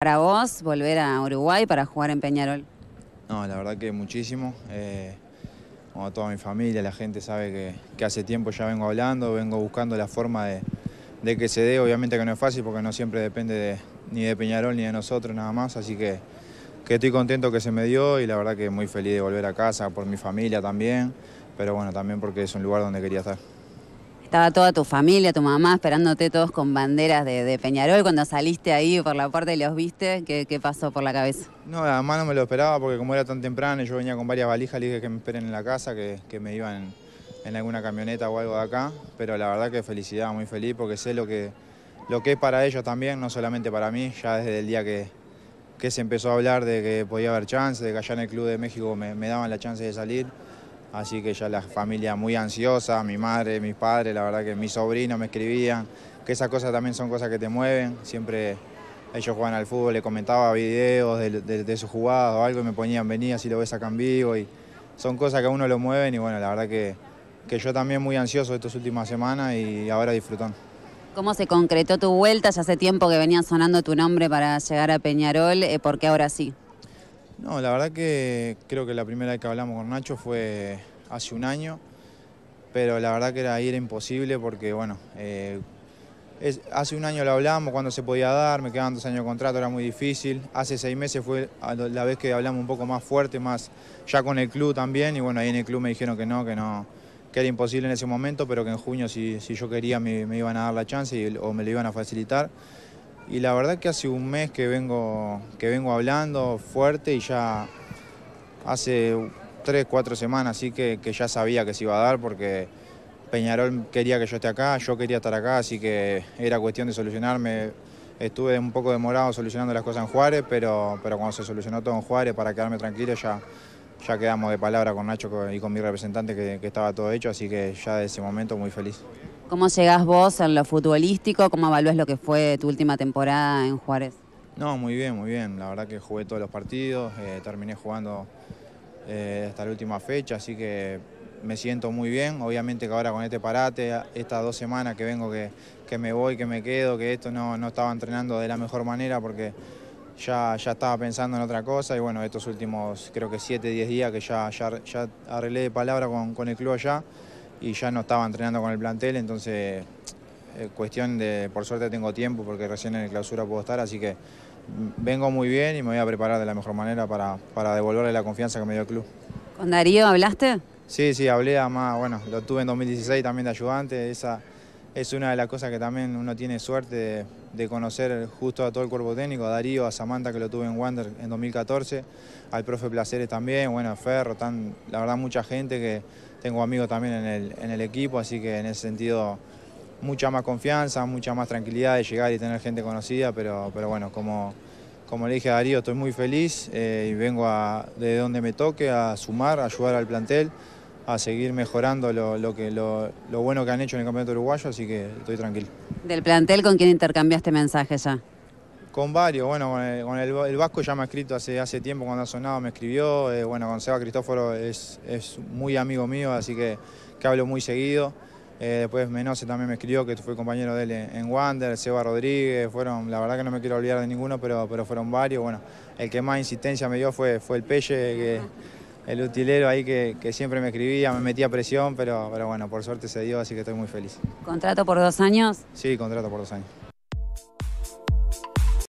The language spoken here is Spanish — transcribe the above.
para vos volver a Uruguay para jugar en Peñarol? No, la verdad que muchísimo. como eh, toda mi familia, la gente sabe que, hace tiempo ya vengo hablando, vengo buscando la forma de, que se dé. Obviamente que no es fácil porque no siempre depende ni de Peñarol ni de nosotros nada más. Así que, que estoy contento que se me dio y la verdad que muy feliz de volver a casa por mi familia también. Pero bueno, también porque es un lugar donde quería estar. Estaba toda tu familia, tu mamá esperándote todos con banderas de, Peñarol. Cuando saliste ahí por la puerta y los viste, ¿qué, pasó por la cabeza? No, además no me lo esperaba porque como era tan temprano, y yo venía con varias valijas, le dije que me esperen en la casa, que, me iban en alguna camioneta o algo de acá. Pero la verdad que felicidad, muy feliz porque sé lo que, lo que es para ellos también, no solamente para mí, ya desde el día que, que se empezó a hablar de que podía haber chance, de que allá en el Club de México me daban la chance de salir así que ya la familia muy ansiosa, mi madre, mis padres, la verdad que mis sobrinos me escribían, que esas cosas también son cosas que te mueven, siempre ellos juegan al fútbol, le comentaba videos de, de, de, sus jugadas o algo y me ponían, venía si lo ves acá en vivo y son cosas que a uno lo mueven y bueno, la verdad que, yo también muy ansioso estas últimas semanas y ahora disfrutando. ¿Cómo se concretó tu vuelta? Ya hace tiempo que venía sonando tu nombre para llegar a Peñarol, eh, ¿por qué ahora sí? No, la verdad que creo que la primera vez que hablamos con Nacho fue hace un año, pero la verdad que era, ahí era imposible porque, bueno, eh, es, hace un año lo hablamos, cuando se podía dar, me quedaban dos años de contrato, era muy difícil. Hace seis meses fue la vez que hablamos un poco más fuerte, más ya con el club también, y bueno, ahí en el club me dijeron que no, que no que era imposible en ese momento, pero que en junio si, yo quería me, iban a dar la chance y, o me lo iban a facilitar y la verdad que hace un mes que vengo, que vengo hablando fuerte y ya hace tres, cuatro semanas así que, ya sabía que se iba a dar porque Peñarol quería que yo esté acá, yo quería estar acá, así que era cuestión de solucionarme. Estuve un poco demorado solucionando las cosas en Juárez, pero, pero cuando se solucionó todo en Juárez para quedarme tranquilo ya, ya quedamos de palabra con Nacho y con mi representante que, estaba todo hecho, así que ya de ese momento muy feliz. ¿Cómo llegás vos en lo futbolístico? ¿Cómo evaluás lo que fue tu última temporada en Juárez? No, muy bien, muy bien. La verdad que jugué todos los partidos, eh, terminé jugando eh, hasta la última fecha, así que me siento muy bien. Obviamente que ahora con este parate, estas dos semanas que vengo, que, me voy, que me quedo, que esto no, estaba entrenando de la mejor manera porque ya, ya estaba pensando en otra cosa. Y bueno, estos últimos creo que 7, 10 días que ya, ya, ya arreglé de palabra con, con el club allá y ya no estaba entrenando con el plantel, entonces eh, cuestión de, por suerte tengo tiempo porque recién en el clausura puedo estar, así que vengo muy bien y me voy a preparar de la mejor manera para, para devolverle la confianza que me dio el club. ¿Con Darío hablaste? Sí, sí, hablé, además, bueno, lo tuve en 2016 también de ayudante, esa es una de las cosas que también uno tiene suerte de, conocer justo a todo el cuerpo técnico, a Darío, a Samantha que lo tuve en Wander en 2014, al profe Placeres también, bueno, a Ferro, tan, la verdad mucha gente que tengo amigos también en el, en el equipo, así que en ese sentido mucha más confianza, mucha más tranquilidad de llegar y tener gente conocida, pero, pero bueno, como, como le dije a Darío, estoy muy feliz eh, y vengo de donde me toque a sumar, a ayudar al plantel, a seguir mejorando lo, bueno que han hecho en el Campeonato Uruguayo, así que estoy tranquilo. ¿Del plantel con quién intercambiaste mensaje ya? Con varios, bueno, con el, Vasco ya me ha escrito hace, hace tiempo, cuando ha sonado me escribió, eh, bueno, con Seba Cristóforo es, es, muy amigo mío, así que, que hablo muy seguido. Eh, después Menose también me escribió, que fue compañero de él en, Wander, Seba Rodríguez, fueron, la verdad que no me quiero olvidar de ninguno, pero, pero fueron varios. Bueno, el que más insistencia me dio fue, fue el Pelle, el utilero ahí que, siempre me escribía, me metía presión, pero, pero bueno, por suerte se dio, así que estoy muy feliz. ¿Contrato por dos años? Sí, contrato por dos años.